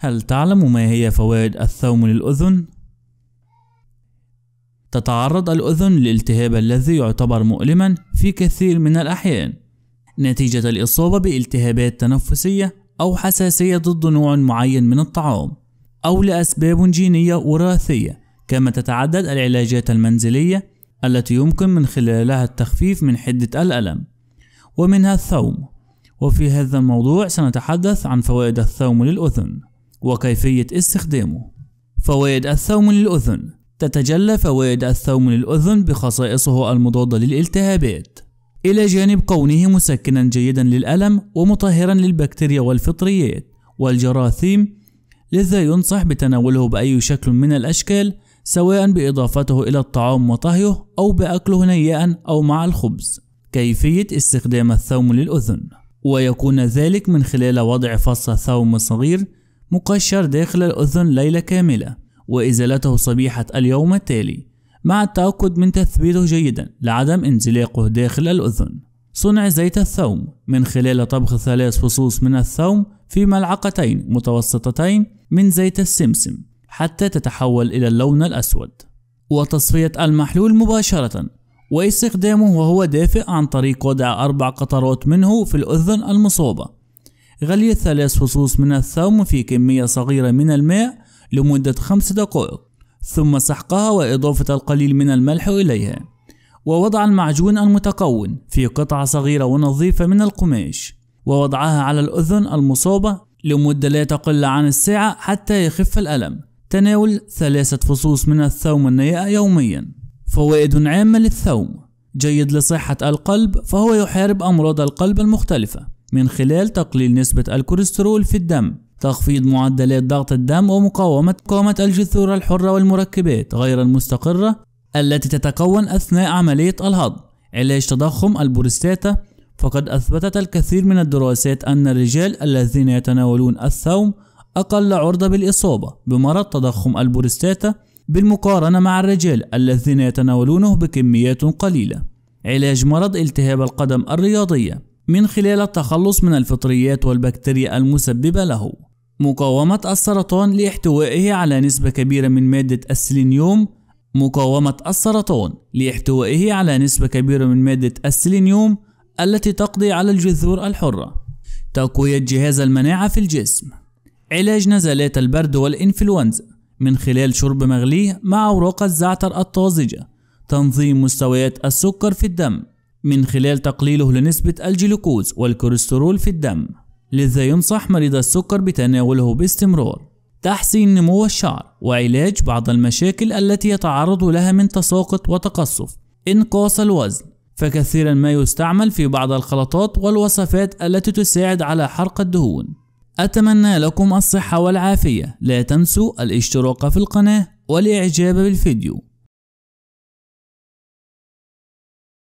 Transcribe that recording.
هل تعلم ما هي فوائد الثوم للأذن؟ تتعرض الأذن للالتهاب الذي يعتبر مؤلما في كثير من الأحيان نتيجة الإصابة بالتهابات تنفسية أو حساسية ضد نوع معين من الطعام أو لأسباب جينية وراثية كما تتعدد العلاجات المنزلية التي يمكن من خلالها التخفيف من حدة الألم ومنها الثوم وفي هذا الموضوع سنتحدث عن فوائد الثوم للأذن وكيفية استخدامه فوائد الثوم للأذن تتجلى فوائد الثوم للأذن بخصائصه المضادة للالتهابات إلى جانب كونه مسكنا جيدا للألم ومطهرا للبكتيريا والفطريات والجراثيم لذا ينصح بتناوله بأي شكل من الأشكال سواء بإضافته إلى الطعام وطهيه أو بأكله نيئا أو مع الخبز كيفية استخدام الثوم للأذن ويكون ذلك من خلال وضع فص ثوم صغير مقشر داخل الأذن ليلة كاملة وإزالته صبيحة اليوم التالي مع التأكد من تثبيته جيدا لعدم انزلاقه داخل الأذن صنع زيت الثوم من خلال طبخ ثلاث فصوص من الثوم في ملعقتين متوسطتين من زيت السمسم حتى تتحول إلى اللون الأسود وتصفية المحلول مباشرة واستخدامه وهو دافئ عن طريق وضع أربع قطرات منه في الأذن المصابة غلي ثلاث فصوص من الثوم في كمية صغيرة من الماء لمدة خمس دقائق ثم سحقها وإضافة القليل من الملح إليها ووضع المعجون المتكون في قطعة صغيرة ونظيفة من القماش ووضعها على الأذن المصابة لمدة لا تقل عن الساعة حتى يخف الألم تناول ثلاثة فصوص من الثوم النيئة يوميا فوائد عامة للثوم جيد لصحة القلب فهو يحارب أمراض القلب المختلفة من خلال تقليل نسبة الكوليسترول في الدم تخفيض معدلات ضغط الدم ومقاومة قامة الجذور الحرة والمركبات غير المستقرة التي تتكون أثناء عملية الهضم علاج تضخم البروستاتا فقد أثبتت الكثير من الدراسات أن الرجال الذين يتناولون الثوم أقل عرضة بالإصابة بمرض تضخم البروستاتا بالمقارنة مع الرجال الذين يتناولونه بكميات قليلة علاج مرض التهاب القدم الرياضية من خلال التخلص من الفطريات والبكتيريا المسببة له مقاومة السرطان لاحتوائه على نسبة كبيرة من مادة السيلينيوم مقاومة السرطان لاحتوائه على نسبة كبيرة من مادة السيلينيوم التي تقضي على الجذور الحرة تقوية جهاز المناعة في الجسم علاج نزلات البرد والإنفلونزا من خلال شرب مغلي مع أوراق الزعتر الطازجة تنظيم مستويات السكر في الدم من خلال تقليله لنسبة الجلوكوز والكوليسترول في الدم لذا ينصح مريض السكر بتناوله باستمرار تحسين نمو الشعر وعلاج بعض المشاكل التي يتعرض لها من تساقط وتقصف انقاص الوزن فكثيرا ما يستعمل في بعض الخلطات والوصفات التي تساعد على حرق الدهون أتمنى لكم الصحة والعافية لا تنسوا الاشتراك في القناة والإعجاب بالفيديو